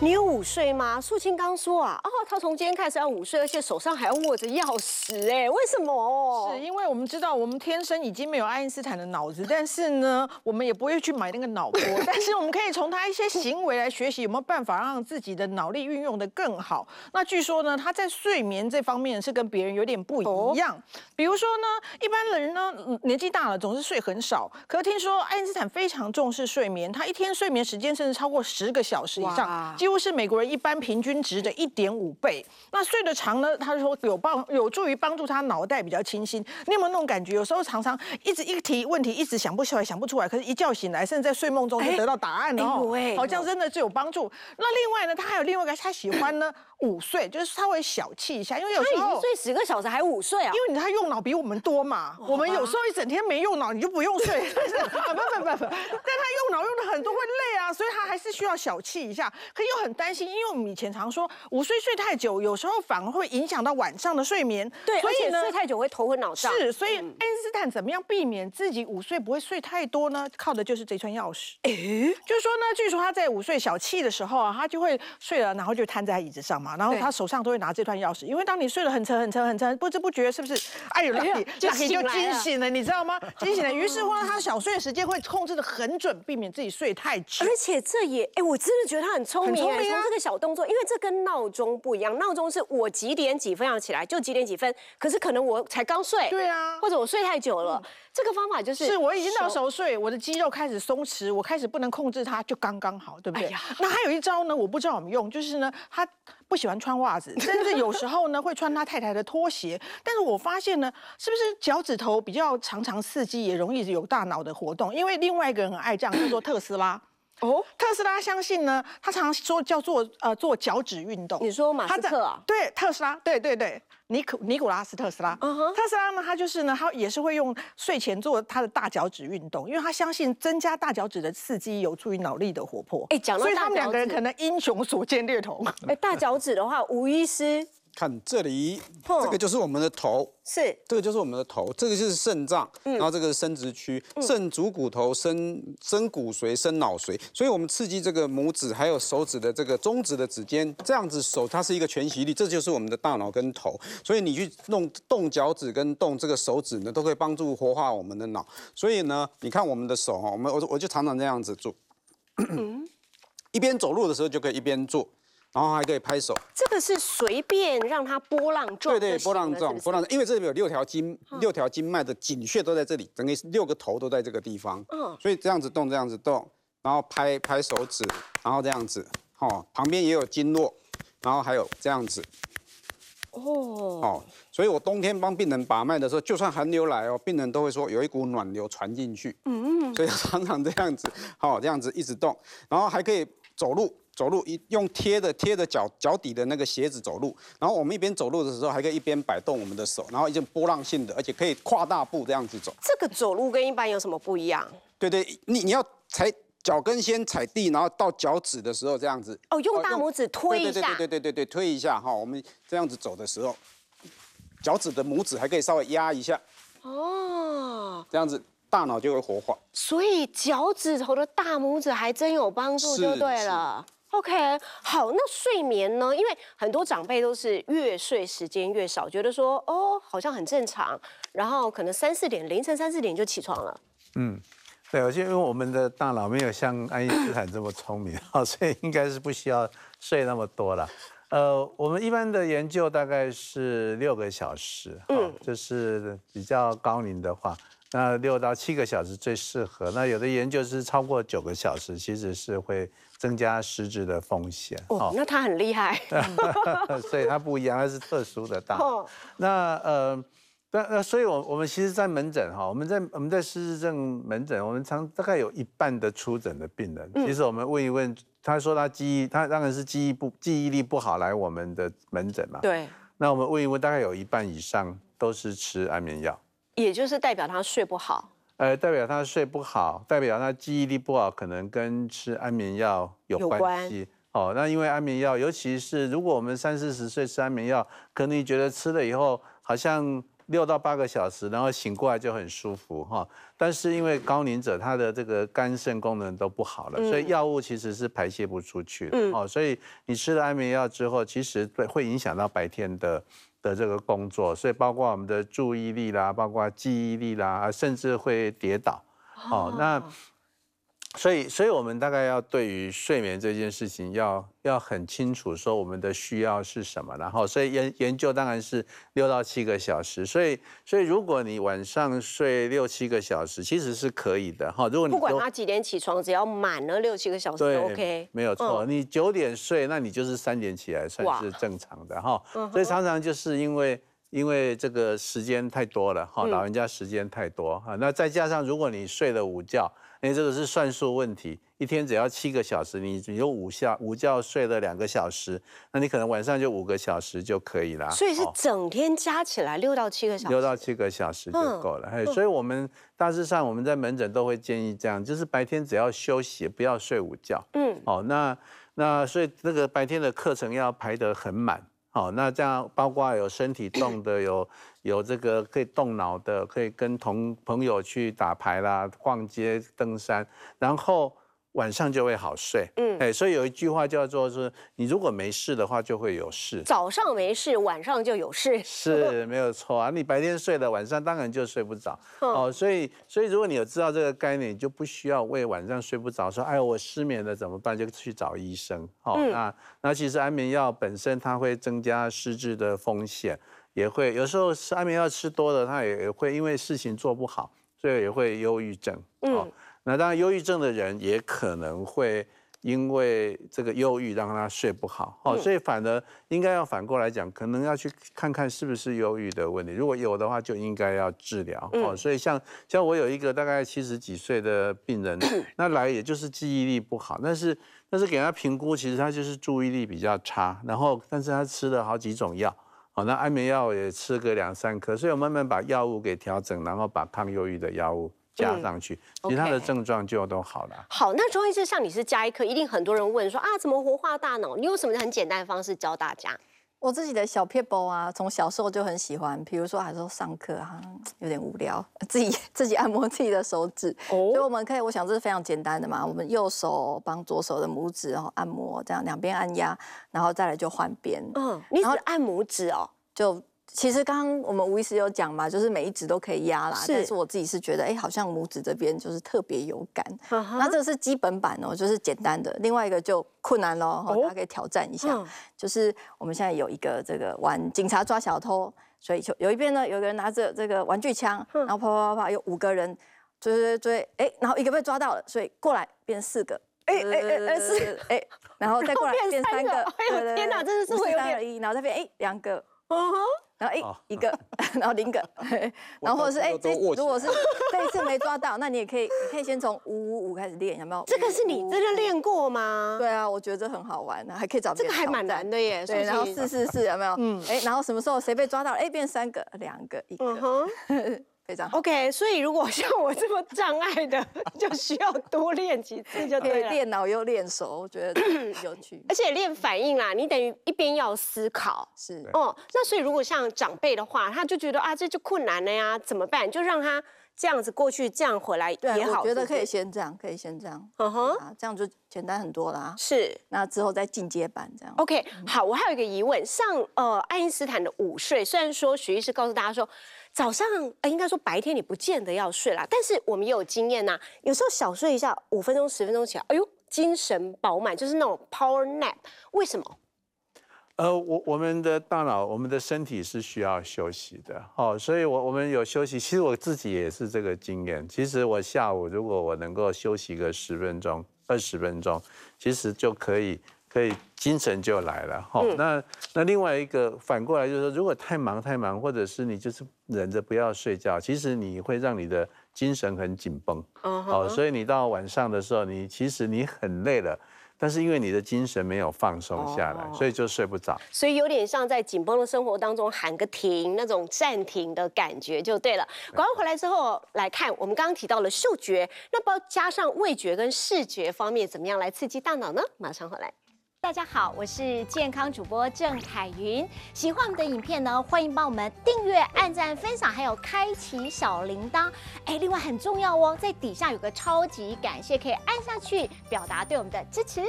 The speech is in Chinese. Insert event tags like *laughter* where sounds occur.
你有午睡吗？素青刚说啊，哦，他从今天开始要午睡，而且手上还要握着钥匙，哎，为什么？是因为我们知道我们天生已经没有爱因斯坦的脑子，但是呢，我们也不会去买那个脑波，*laughs* 但是我们可以从他一些行为来学习有没有办法让自己的脑力运用得更好。那据说呢，他在睡眠这方面是跟别人有点不一样。比如说呢，一般人呢年纪大了总是睡很少，可听说爱因斯坦非常重视睡眠，他一天睡眠时间甚至超过十个小时以上。都乎是美国人一般平均值的一点五倍。那睡得长呢？他说有帮，有助于帮助他脑袋比较清新。你有没有那种感觉？有时候常常一直一提问题，一直想不出来，想不出来。可是，一觉醒来，甚至在睡梦中就得到答案了。哦，好像真的就有帮助。那另外呢，他还有另外一个，他喜欢呢午睡，就是稍微小憩一下。因为有时候睡十个小时还午睡啊？因为你他用脑比我们多嘛。我们有时候一整天没用脑，你就不用睡。*laughs* *laughs* 不不不不，但他。脑用的很多会累啊，所以他还是需要小憩一下。可又很担心，因为我们以前常说午睡睡太久，有时候反而会影响到晚上的睡眠。对，所以呢，睡太久会头昏脑胀。是，所以爱因斯坦怎么样避免自己午睡不会睡太多呢？靠的就是这串钥匙。诶，就是说呢，据说他在午睡小憩的时候啊，他就会睡了，然后就瘫在椅子上嘛。然后他手上都会拿这串钥匙，因为当你睡得很沉、很沉、很沉，不知不觉是不是？*laughs* 哎呦，那你，那你就惊醒了，你知道吗？惊醒了。于是乎，他小睡的时间会控制的很准，必。免自己睡太久，而且这也哎，我真的觉得他很聪明，很啊！这个小动作，因为这跟闹钟不一样，闹钟是我几点几分要起来，就几点几分。可是可能我才刚睡，对啊，或者我睡太久了。这个方法就是，是我已经到熟睡，我的肌肉开始松弛，我开始不能控制它，就刚刚好，对不对？那还有一招呢，我不知道怎么用，就是呢，他。不喜欢穿袜子，甚至有时候呢会穿他太太的拖鞋。但是我发现呢，是不是脚趾头比较常常刺激，也容易有大脑的活动？因为另外一个人很爱这样，叫做特斯拉。哦，特斯拉相信呢，他常说叫做呃做脚趾运动。你说马斯克啊？对特斯拉，对对对，尼古尼古拉斯特斯拉。嗯哼，特斯拉呢，他就是呢，他也是会用睡前做他的大脚趾运动，因为他相信增加大脚趾的刺激有助于脑力的活泼。哎，讲脚趾。所以他们两个人可能英雄所见略同。哎，大脚趾的话，吴医师。看这里，这个就是我们的头，是这个就是我们的头，这个就是肾脏，然后这个是生殖区，肾主骨头，生生骨髓，生脑髓，所以我们刺激这个拇指，还有手指的这个中指的指尖，这样子手它是一个全息力，这就是我们的大脑跟头，所以你去弄动脚趾跟动这个手指呢，都可以帮助活化我们的脑，所以呢，你看我们的手哈，我们我我就常常这样子做，一边走路的时候就可以一边做。然后还可以拍手，这个是随便让它波浪状。对对，波浪状，波浪状，因为这里面有六条筋，六条筋脉的颈穴都在这里，整个六个头都在这个地方。嗯，所以这样子动，这样子动，然后拍拍手指，然后这样子，哦，旁边也有经络，然后还有这样子，哦哦，所以我冬天帮病人把脉的时候，就算寒流来哦，病人都会说有一股暖流传进去。嗯嗯，所以常常这样子，好，这样子一直动，然后还可以。走路，走路，一用贴的贴着脚脚底的那个鞋子走路，然后我们一边走路的时候，还可以一边摆动我们的手，然后一阵波浪性的，而且可以跨大步这样子走。这个走路跟一般有什么不一样？对对，你你要踩脚跟先踩地，然后到脚趾的时候这样子。哦，用大拇指推一下。对对对对，推一下哈，我们这样子走的时候，脚趾的拇指还可以稍微压一下。哦，这样子。大脑就会活化，所以脚趾头的大拇指还真有帮助，就对了。OK，好，那睡眠呢？因为很多长辈都是越睡时间越少，觉得说哦，好像很正常。然后可能三四点，凌晨三四点就起床了。嗯，对，我且因为我们的大脑没有像爱因斯坦这么聪明啊，*laughs* 所以应该是不需要睡那么多了。呃，我们一般的研究大概是六个小时，嗯，就是比较高龄的话。那六到七个小时最适合。那有的研究是超过九个小时，其实是会增加失智的风险。哦，那他很厉害，*laughs* 所以他不一样，他是特殊的。大。那呃，那那所以，我我们其实，在门诊哈，我们在我们在失智症门诊，我们常大概有一半的出诊的病人，其实我们问一问，他说他记忆，他当然是记忆不记忆力不好来我们的门诊嘛。对。那我们问一问，大概有一半以上都是吃安眠药。也就是代表他睡不好，呃，代表他睡不好，代表他记忆力不好，可能跟吃安眠药有关系。哦，那因为安眠药，尤其是如果我们三四十岁吃安眠药，可能你觉得吃了以后好像。六到八个小时，然后醒过来就很舒服哈。但是因为高龄者他的这个肝肾功能都不好了，所以药物其实是排泄不出去的哦。所以你吃了安眠药之后，其实会影响到白天的的这个工作，所以包括我们的注意力啦，包括记忆力啦，甚至会跌倒哦。那。所以，所以我们大概要对于睡眠这件事情，要要很清楚说我们的需要是什么，然后，所以研研究当然是六到七个小时。所以，所以如果你晚上睡六七个小时，其实是可以的哈。如果你不管他几点起床，只要满了六七个小时，就 o k 没有错。你九点睡，那你就是三点起来，算是正常的哈。所以常常就是因为。因为这个时间太多了哈，老人家时间太多啊。那再加上，如果你睡了午觉，哎，这个是算数问题。一天只要七个小时，你有午下午觉睡了两个小时，那你可能晚上就五个小时就可以了。所以是整天加起来六到七个小六到七个小时就够了。所以我们大致上我们在门诊都会建议这样，就是白天只要休息，不要睡午觉。嗯，哦，那那所以那个白天的课程要排得很满。好，那这样包括有身体动的，有有这个可以动脑的，可以跟同朋友去打牌啦、逛街、登山，然后。晚上就会好睡，嗯，哎，所以有一句话叫做是，你如果没事的话，就会有事。早上没事，晚上就有事，是没有错啊。你白天睡了，晚上当然就睡不着。哦，所以，所以如果你有知道这个概念，你就不需要为晚上睡不着说，哎，我失眠了怎么办？就去找医生。哦，那那其实安眠药本身它会增加失智的风险，也会有时候安眠药吃多了，它也会因为事情做不好，所以也会忧郁症。嗯。那当然，忧郁症的人也可能会因为这个忧郁让他睡不好，哦，所以反而应该要反过来讲，可能要去看看是不是忧郁的问题。如果有的话，就应该要治疗。哦，所以像像我有一个大概七十几岁的病人，*clears throat* 那来也就是记忆力不好，但是但是给他评估，其实他就是注意力比较差，然后但是他吃了好几种药，哦，那安眠药也吃个两三颗，所以我慢慢把药物给调整，然后把抗忧郁的药物。加上去，其他的症状就都好了。好，那中医师像你是加一颗，一定很多人问说啊，怎么活化大脑？你有什么很简单的方式教大家？我自己的小 people 啊，从小时候就很喜欢。比如说，还说上课哈，有点无聊，自己自己按摩自己的手指。所以我们可以，我想这是非常简单的嘛。我们右手帮左手的拇指然后按摩，这样两边按压，然后再来就换边。嗯，你只按拇指哦，就。其实刚刚我们吴医师有讲嘛，就是每一指都可以压啦，但是我自己是觉得，哎，好像拇指这边就是特别有感。那这是基本版哦，就是简单的。另外一个就困难喽，大家可以挑战一下。就是我们现在有一个这个玩警察抓小偷，所以就有一边呢有个人拿着这个玩具枪，然后啪啪啪啪，有五个人追追追，哎，然后一个被抓到了，所以过来变四个，哎哎哎是，哎，然后再过来 *laughs* 变三个，天哪，这是四三二一，然后再变哎两个。哦哼，然后哎一个，*laughs* 然后零个，*laughs* 然后或者是哎，如果是这一次没抓到，那你也可以，你可以先从五五五开始练，有没有？这个是你真的练过吗？对啊，我觉得这很好玩，还可以找这个还蛮难的耶。对，然后四四四有没有？嗯，哎，然后什么时候谁被抓到？哎，变三个、两个、一个。嗯哼。*laughs* OK，所以如果像我这么障碍的，就需要多练几次就可以。练脑又练熟，我觉得有趣，而且练反应啦，你等于一边要思考，是哦。那所以如果像长辈的话，他就觉得啊，这就困难了呀，怎么办？就让他。这样子过去，这样回来也好。我觉得可以先这样，可以先这样。嗯哼，这样就简单很多啦。是，那之后再进阶版这样。OK，好，我还有一个疑问，像呃爱因斯坦的午睡，虽然说徐医师告诉大家说早上，应该说白天你不见得要睡啦，但是我们也有经验呐，有时候小睡一下五分钟、十分钟起来，哎呦，精神饱满，就是那种 power nap，为什么？呃，我我们的大脑、我们的身体是需要休息的，哦，所以，我我们有休息。其实我自己也是这个经验。其实我下午如果我能够休息个十分钟、二十分钟，其实就可以，可以精神就来了，哈。那那另外一个反过来就是说，如果太忙太忙，或者是你就是忍着不要睡觉，其实你会让你的精神很紧绷，哦，所以你到晚上的时候，你其实你很累了。但是因为你的精神没有放松下来，所以就睡不着。所以有点像在紧绷的生活当中喊个停，那种暂停的感觉就对了。广告回来之后来看，我们刚刚提到了嗅觉，那包加上味觉跟视觉方面，怎么样来刺激大脑呢？马上回来。大家好，我是健康主播郑凯云。喜欢我们的影片呢，欢迎帮我们订阅、按赞、分享，还有开启小铃铛。哎，另外很重要哦，在底下有个超级感谢，可以按下去表达对我们的支持。